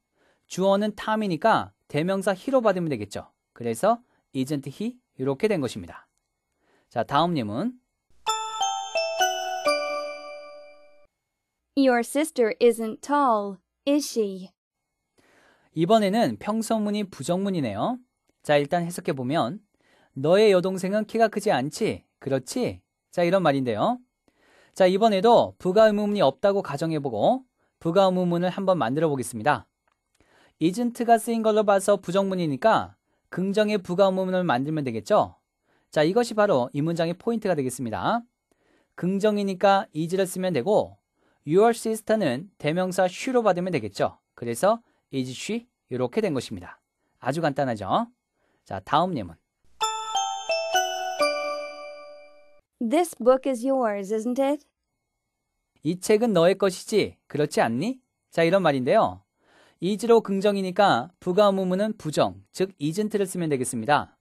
주어는 time이니까 대명사 he로 받으면 되겠죠. 그래서 isn't he 이렇게 된 것입니다. 자 다음 예문 Your sister isn't tall, is she? 이번에는 평서문이 부정문이네요. 자 일단 해석해 보면 너의 여동생은 키가 크지 않지? 그렇지? 자, 이런 말인데요. 자, 이번에도 부가 의문문이 없다고 가정해보고 부가 의문문을 한번 만들어 보겠습니다. isn't가 쓰인 걸로 봐서 부정문이니까 긍정의 부가 의문문을 만들면 되겠죠? 자, 이것이 바로 이 문장의 포인트가 되겠습니다. 긍정이니까 is를 쓰면 되고 your sister는 대명사 she로 받으면 되겠죠. 그래서 is she 이렇게 된 것입니다. 아주 간단하죠? 자, 다음 예문. This book is yours, isn't it? 이 책은 너의 것이지, 그렇지 않니? 자, 이런 말인데요. is로 긍정이니까 부가 의문문은 부정, 즉 isn't를 쓰면 되겠습니다.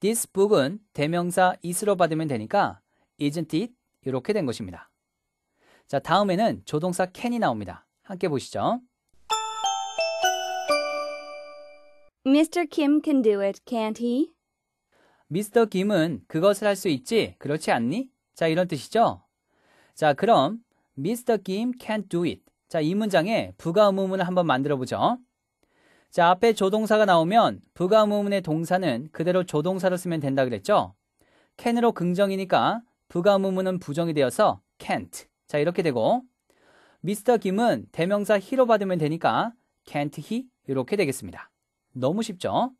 this book은 대명사 is로 받으면 되니까 isn't it? 이렇게 된 것입니다. 자, 다음에는 조동사 can이 나옵니다. 함께 보시죠. Mr. Kim can do it, can't he? 미스터 김은 그것을 할 수 있지, 그렇지 않니? 자, 이런 뜻이죠. 자, 그럼 미스터 김 can't do it. 자, 이 문장에 부가 의문문을 한번 만들어 보죠. 자, 앞에 조동사가 나오면 부가 의문문의 동사는 그대로 조동사로 쓰면 된다 그랬죠? can으로 긍정이니까 부가 의문문은 부정이 되어서 can't. 자, 이렇게 되고 미스터 김은 대명사 히로 받으면 되니까 can't he 이렇게 되겠습니다. 너무 쉽죠?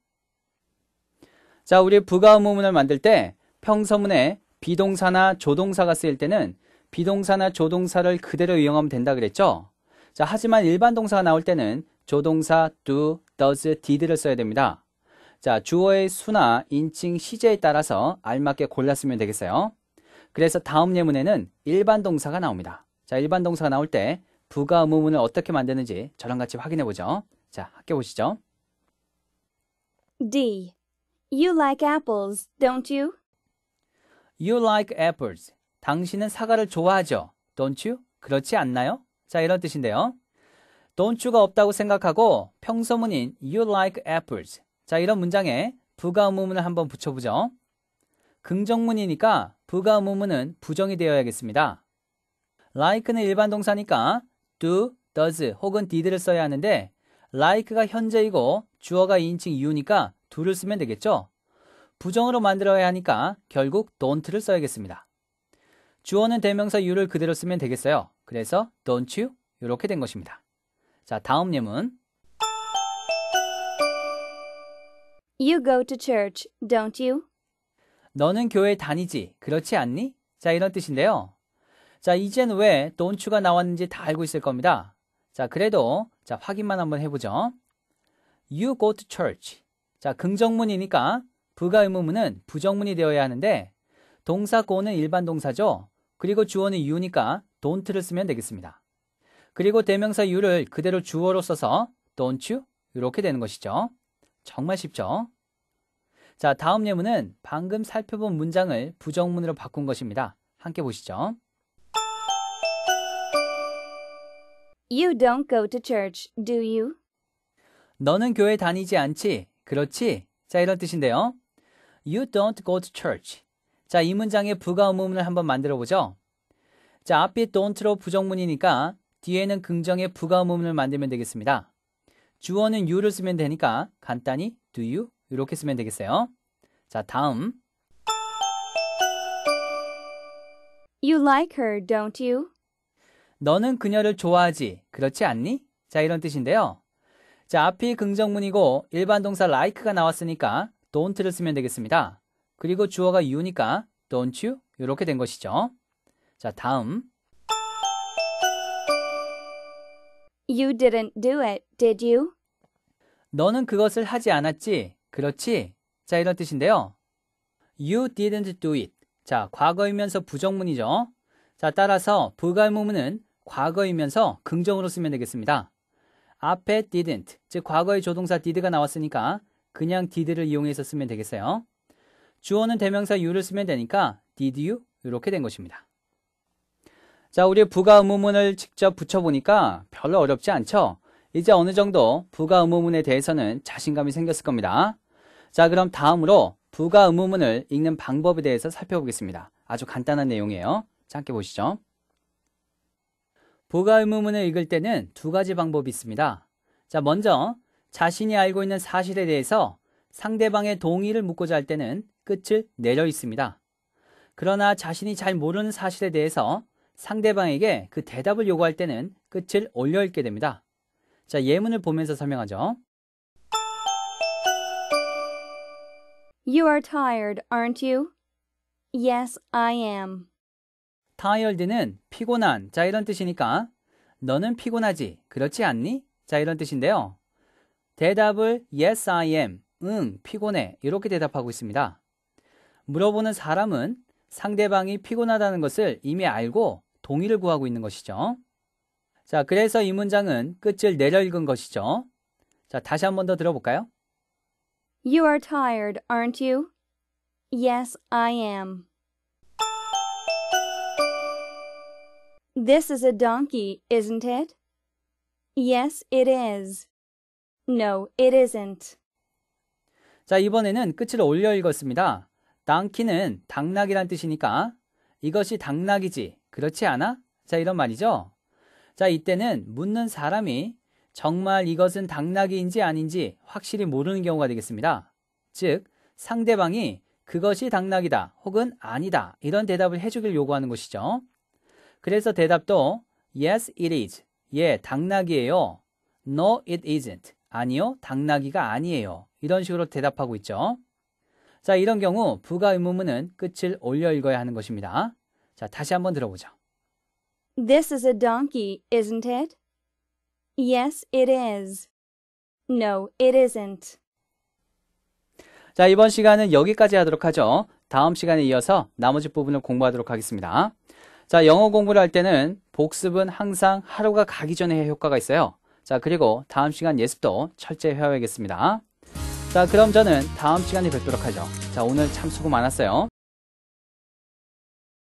자, 우리 부가 의문문을 만들 때 평서문에 비동사나 조동사가 쓰일 때는 비동사나 조동사를 그대로 이용하면 된다 그랬죠? 자, 하지만 일반 동사가 나올 때는 조동사 do, does, did를 써야 됩니다. 자, 주어의 수나 인칭 시제에 따라서 알맞게 골랐으면 되겠어요. 그래서 다음 예문에는 일반 동사가 나옵니다. 자, 일반 동사가 나올 때 부가 의무문을 어떻게 만드는지 저랑 같이 확인해 보죠. 자, 함께 보시죠. D You like apples, don't you? You like apples. 당신은 사과를 좋아하죠. Don't you? 그렇지 않나요? 자, 이런 뜻인데요. Don't you가 없다고 생각하고 평소문인 you like apples. 자, 이런 문장에 부가음문을 한번 붙여보죠. 긍정문이니까 부가음문은 부정이 되어야겠습니다. like는 일반 동사니까 do, does 혹은 did를 써야 하는데 like가 현재이고 주어가 2인칭 이유니까 do를 쓰면 되겠죠? 부정으로 만들어야 하니까 결국 don't를 써야겠습니다. 주어는 대명사 you를 그대로 쓰면 되겠어요. 그래서 don't you 이렇게 된 것입니다. 자, 다음 예문. You go to church, don't you? 너는 교회 다니지, 그렇지 않니? 자, 이런 뜻인데요. 자, 이젠 왜 don't you가 나왔는지 다 알고 있을 겁니다. 자, 그래도 자, 확인만 한번 해보죠. You go to church. 자, 긍정문이니까 부가 의무문은 부정문이 되어야 하는데 동사 고는 일반 동사죠. 그리고 주어는 you니까 don't를 쓰면 되겠습니다. 그리고 대명사 you를 그대로 주어로 써서 don't you 이렇게 되는 것이죠. 정말 쉽죠? 자, 다음 예문은 방금 살펴본 문장을 부정문으로 바꾼 것입니다. 함께 보시죠. You don't go to church, do you? 너는 교회 다니지 않지? 그렇지? 자, 이런 뜻인데요. You don't go to church. 자, 이 문장의 부가 의문문을 한번 만들어 보죠. 자, 앞에 don't로 부정문이니까 뒤에는 긍정의 부가 의문문을 만들면 되겠습니다. 주어는 you를 쓰면 되니까 간단히 do you 이렇게 쓰면 되겠어요. 자, 다음. You like her, don't you? 너는 그녀를 좋아하지, 그렇지 않니? 자, 이런 뜻인데요. 자, 앞이 긍정문이고 일반 동사 like가 나왔으니까 don't를 쓰면 되겠습니다. 그리고 주어가 you니까 don't you 이렇게 된 것이죠. 자, 다음. You didn't do it, did you? 너는 그것을 하지 않았지. 그렇지? 자, 이런 뜻인데요. You didn't do it. 자, 과거이면서 부정문이죠. 자, 따라서 부가문은 의 과거이면서 긍정으로 쓰면 되겠습니다. 앞에 didn't, 즉 과거의 조동사 did가 나왔으니까 그냥 did를 이용해서 쓰면 되겠어요. 주어는 대명사 you를 쓰면 되니까 did you 이렇게 된 것입니다. 자, 우리 부가 의무문을 직접 붙여보니까 별로 어렵지 않죠? 이제 어느 정도 부가 의무문에 대해서는 자신감이 생겼을 겁니다. 자, 그럼 다음으로 부가 의무문을 읽는 방법에 대해서 살펴보겠습니다. 아주 간단한 내용이에요. 자, 함께 보시죠. 부가 의무문을 읽을 때는 두 가지 방법이 있습니다. 자, 먼저 자신이 알고 있는 사실에 대해서 상대방의 동의를 묻고자 할 때는 끝을 내려 있습니다. 그러나 자신이 잘 모르는 사실에 대해서 상대방에게 그 대답을 요구할 때는 끝을 올려 읽게 됩니다. 자, 예문을 보면서 설명하죠. You are tired, aren't you? Yes, I am. 타이얼드는 피곤한 자 이런 뜻이니까 너는 피곤하지 그렇지 않니? 자 이런 뜻인데요. 대답을 yes I am 응 피곤해 이렇게 대답하고 있습니다. 물어보는 사람은 상대방이 피곤하다는 것을 이미 알고 동의를 구하고 있는 것이죠. 자, 그래서 이 문장은 끝을 내려 읽은 것이죠. 자, 다시 한 번 더 들어볼까요? You are tired, aren't you? Yes, I am. This is a donkey, isn't it? Yes, it is. No, it isn't. 자, 이번에는 끝을 올려 읽었습니다. donkey는 당나귀란 뜻이니까 이것이 당나귀지, 그렇지 않아? 자, 이런 말이죠. 자, 이때는 묻는 사람이 정말 이것은 당나귀인지 아닌지 확실히 모르는 경우가 되겠습니다. 즉, 상대방이 그것이 당나귀다 혹은 아니다 이런 대답을 해주길 요구하는 것이죠. 그래서 대답도 Yes, it is. 예, 당나귀예요. No, it isn't. 아니요, 당나귀가 아니에요. 이런 식으로 대답하고 있죠. 자, 이런 경우 부가 의문문은 끝을 올려 읽어야 하는 것입니다. 자, 다시 한번 들어보죠. This is a donkey, isn't it? Yes, it is. No, it isn't. 자, 이번 시간은 여기까지 하도록 하죠. 다음 시간에 이어서 나머지 부분을 공부하도록 하겠습니다. 자, 영어 공부를 할 때는 복습은 항상 하루가 가기 전에 효과가 있어요. 자, 그리고 다음 시간 예습도 철저히 해야겠습니다. 자, 그럼 저는 다음 시간에 뵙도록 하죠. 자, 오늘 참 수고 많았어요.